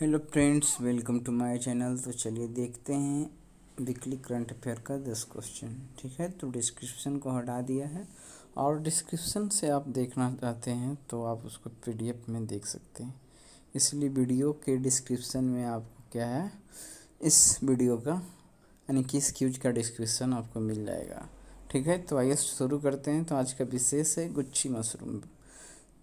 hello friends welcome to my channel तो चलिए देखते हैं वीकली करंट अफेयर का दस क्वेश्चन ठीक है तो डिस्क्रिप्शन को हटा दिया है और डिस्क्रिप्शन से आप देखना चाहते हैं तो आप उसको पीडीएफ में देख सकते हैं इसलिए वीडियो के डिस्क्रिप्शन में आपको क्या है इस वीडियो का यानी कि इस क्यूज का डिस्क्रिप्शन आपको मिल जाएगा ठीक है तो आइए शुरू करते हैं तो आज का विशेष है गुच्छी मशरूम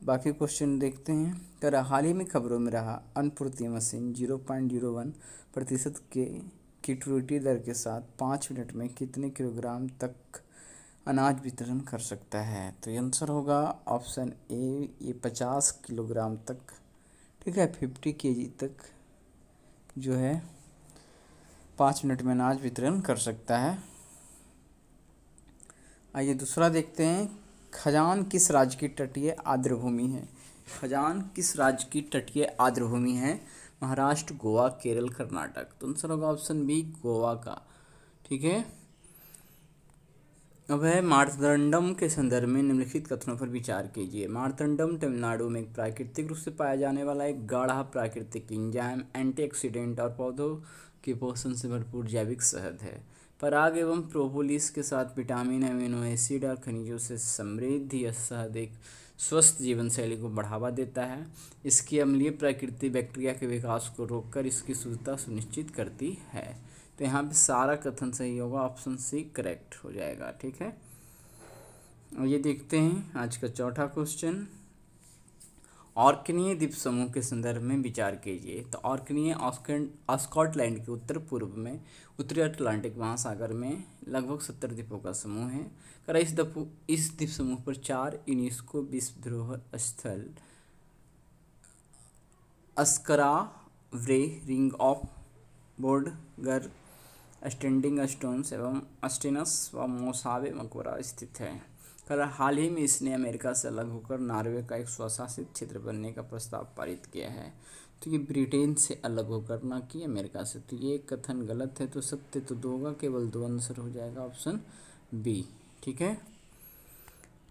बाकी क्वेश्चन देखते हैं रहा हाल ही में खबरों में रहा Annapurti machine zero point zero one प्रतिशत के की ट्रूटी दर के साथ पाँच मिनट में कितने किलोग्राम तक अनाज वितरण कर सकता है तो आंसर होगा ऑप्शन ए ये पचास किलोग्राम तक ठीक है फिफ्टी के तक जो है पाँच मिनट में अनाज वितरण कर सकता है आइए दूसरा देखते हैं खजान किस राज्य की तटीय आर्द्र भूमि है खजान किस राज्य की तटीय आर्द्र भूमि है महाराष्ट्र गोवा केरल कर्नाटक तो आंसर होगा ऑप्शन बी गोवा का ठीक है अब है मारदंडम के संदर्भ में निम्नलिखित कथनों पर विचार कीजिए मारदंडम तमिलनाडु में एक प्राकृतिक रूप से पाया जाने वाला एक गाढ़ा प्राकृतिक इंजाम एंटीऑक्सीडेंट और पौधों के पोषण से भरपूर जैविक शहद है पराग एवं प्रोपोलिस के साथ विटामिन एमिनो एसिड और खनिजों से समृद्ध यह एक स्वस्थ जीवन शैली को बढ़ावा देता है इसकी अम्लीय प्रकृति बैक्टीरिया के विकास को रोककर इसकी शुद्धता सुनिश्चित करती है तो यहाँ पे सारा कथन सही होगा ऑप्शन सी करेक्ट हो जाएगा ठीक है और ये देखते हैं आज का चौथा क्वेश्चन ऑर्कनीय द्वीप समूह के संदर्भ में विचार कीजिए तो ऑर्कनीय ऑस्कॉटलैंड के उत्तर पूर्व में उत्तरी अटलांटिक महासागर में लगभग सत्तर द्वीपों का समूह है कर इस दपु इस द्वीप समूह पर चार यूनेस्को विश्व धरोहर स्थल Skara Brae ring of Brodgar standing stones एवं अस्टिनस व मोसावे मकबरा स्थित है कर हाल ही में इसने अमेरिका से अलग होकर नॉर्वे का एक स्वशासित क्षेत्र बनने का प्रस्ताव पारित किया है तो ये ब्रिटेन से अलग होकर ना कि अमेरिका से तो ये कथन गलत है तो सत्य तो दो होगा केवल दो आंसर हो जाएगा ऑप्शन बी ठीक है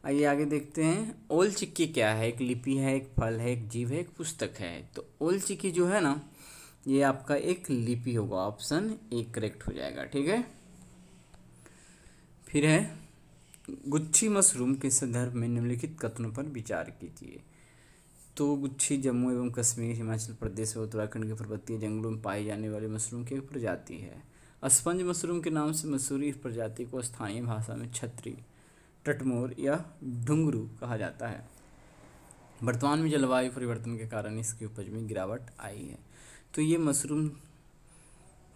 आइए आगे देखते हैं ओल चिक्की क्या है एक लिपि है एक फल है एक जीव है एक पुस्तक है तो ओल चिक्की जो है ना ये आपका एक लिपि होगा ऑप्शन ए करेक्ट हो जाएगा ठीक है फिर है गुच्छी मशरूम के संदर्भ में निम्नलिखित कथनों पर विचार कीजिए तो गुच्छी जम्मू एवं कश्मीर हिमाचल प्रदेश और उत्तराखंड के पर्वतीय जंगलों में पाई जाने वाली मशरूम की एक प्रजाति है स्पंज मशरूम के नाम से मशहूरी इस प्रजाति को स्थानीय भाषा में छतरी टटमोर या ढुंगरू कहा जाता है वर्तमान में जलवायु परिवर्तन के कारण इसकी उपज में गिरावट आई है तो ये मशरूम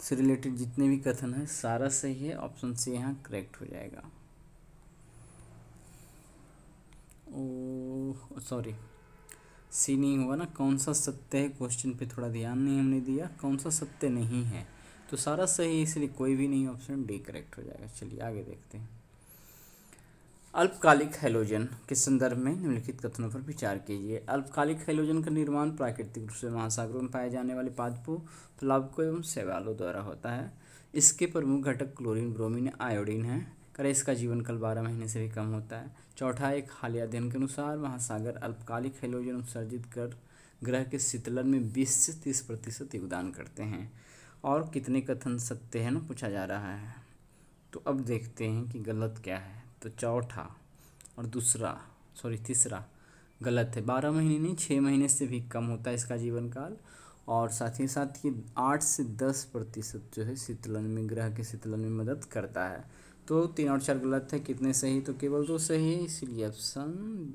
से रिलेटेड जितने भी कथन है सारा सही है ऑप्शन से यहाँ करेक्ट हो जाएगा सॉरी सी नहीं हुआ ना कौन सा सत्य है क्वेश्चन पे थोड़ा ध्यान नहीं हमने दिया कौन सा सत्य नहीं है तो सारा सही इसलिए कोई भी नहीं ऑप्शन डी करेक्ट हो जाएगा चलिए आगे देखते हैं अल्पकालिक हेलोजन के संदर्भ में निम्नलिखित कथनों पर विचार कीजिए अल्पकालिक हेलोजन का निर्माण प्राकृतिक रूप से महासागरों में पाए जाने वाले पादपों प्लावकों एवं शैवालों द्वारा होता है इसके प्रमुख घटक क्लोरीन ब्रोमीन आयोडीन है पर इसका जीवन कल बारह महीने से भी कम होता है चौथा एक हालिया अध्ययन के अनुसार महासागर अल्पकालिक हेलोजन उत्सर्जित कर ग्रह के शीतलन में बीस से तीस प्रतिशत योगदान करते हैं और कितने कथन सत्य है ना पूछा जा रहा है तो अब देखते हैं कि गलत क्या है तो चौथा और दूसरा सॉरी तीसरा गलत है बारह महीने नहीं छः महीने से भी कम होता है इसका जीवन काल और साथ ही साथ ये आठ से दस प्रतिशत जो है शीतलन में ग्रह के शीतलन में मदद करता है तो तीन और चार गलत है कितने सही तो केवल दो सही है इसीलिए ऑप्शन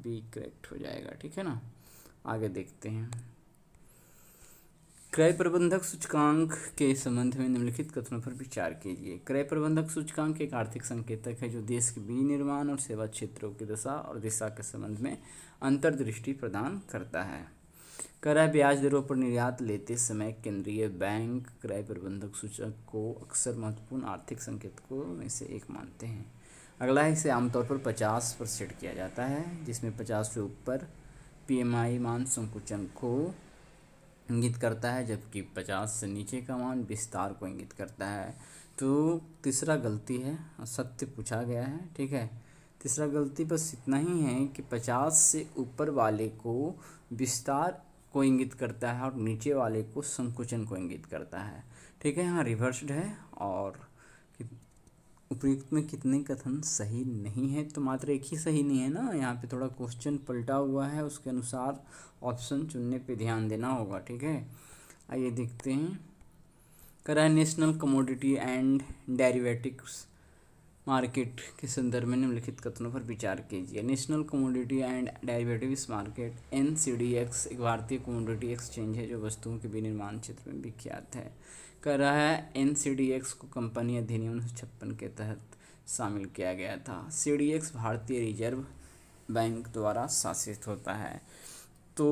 बी करेक्ट हो जाएगा ठीक है ना आगे देखते हैं क्रय प्रबंधक सूचकांक के संबंध में निम्नलिखित कथनों पर विचार कीजिए क्रय प्रबंधक सूचकांक एक आर्थिक संकेतक है जो देश के विनिर्माण और सेवा क्षेत्रों की दशा और दिशा के संबंध में अंतर्दृष्टि प्रदान करता है क्रय ब्याज दरों पर निर्यात लेते समय केंद्रीय बैंक क्रय प्रबंधक सूचक को अक्सर महत्वपूर्ण आर्थिक संकेतकों में से एक मानते हैं अगला इसे आमतौर पर पचास पर सेट किया जाता है जिसमें पचास से ऊपर पीएमआई मान संकुचन को इंगित करता है जबकि पचास से नीचे का मान विस्तार को इंगित करता है तो तीसरा गलती है सत्य पूछा गया है ठीक है तीसरा गलती बस इतना ही है कि पचास से ऊपर वाले को विस्तार को इंगित करता है और नीचे वाले को संकुचन को इंगित करता है ठीक है यहाँ रिवर्स्ड है और उपयुक्त में कितने कथन सही नहीं है तो मात्र एक ही सही नहीं है ना यहाँ पे थोड़ा क्वेश्चन पलटा हुआ है उसके अनुसार ऑप्शन चुनने पे ध्यान देना होगा ठीक है आइए देखते हैं करा national commodity and derivatives market के संदर्भ में निम्नलिखित कथनों पर विचार कीजिए national commodity and derivatives market N C D X एक भारतीय कमोडिटी एक्सचेंज है जो वस्तुओं के विनिर्माण क्षेत्र में विख्यात है कर रहा है एन सी डी एक्स को कंपनी अधिनियम उन्नीस सौ छप्पन के तहत शामिल किया गया था सी डी एक्स भारतीय रिजर्व बैंक द्वारा शासित होता है तो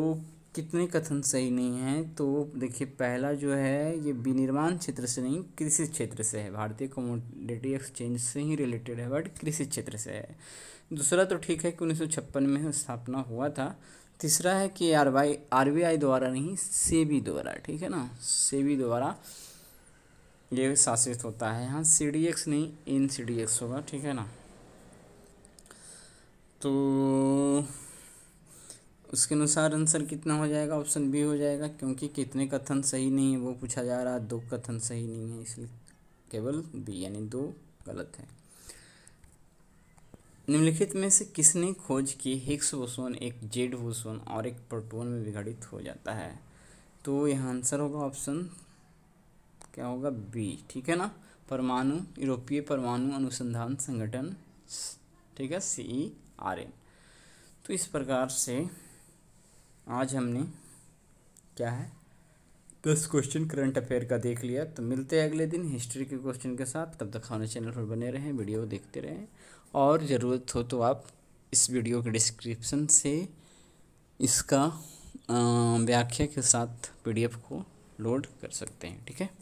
कितने कथन सही नहीं हैं तो देखिए पहला जो है ये विनिर्माण क्षेत्र से नहीं कृषि क्षेत्र से है भारतीय कमोडिटी एक्सचेंज से ही रिलेटेड है बट कृषि क्षेत्र से है दूसरा तो ठीक है कि उन्नीस में स्थापना हुआ था तीसरा है कि R Y R B I द्वारा नहीं सेबी द्वारा ठीक है ना सेबी द्वारा ये शासित होता है हाँ सी डी एक्स नहीं एन सी डी एक्स होगा ठीक है ना तो उसके अनुसार आंसर कितना हो जाएगा ऑप्शन बी हो जाएगा क्योंकि कितने कथन सही नहीं है वो पूछा जा रहा है दो कथन सही नहीं है इसलिए केवल बी यानी दो गलत है निम्नलिखित में से किसने खोज की हिक्स वोसोन एक जेड वोसोन और एक प्रोटोन में विघटित हो जाता है तो यह आंसर होगा ऑप्शन क्या होगा बी ठीक है ना परमाणु यूरोपीय परमाणु अनुसंधान संगठन ठीक है सी आर एन तो इस प्रकार से आज हमने क्या है दस क्वेश्चन करंट अफेयर का देख लिया तो मिलते हैं अगले दिन हिस्ट्री के क्वेश्चन के साथ तब तक हमारे चैनल पर बने रहें वीडियो देखते रहें और ज़रूरत हो तो आप इस वीडियो के डिस्क्रिप्शन से इसका व्याख्या के साथ पीडीएफ को लोड कर सकते हैं ठीक है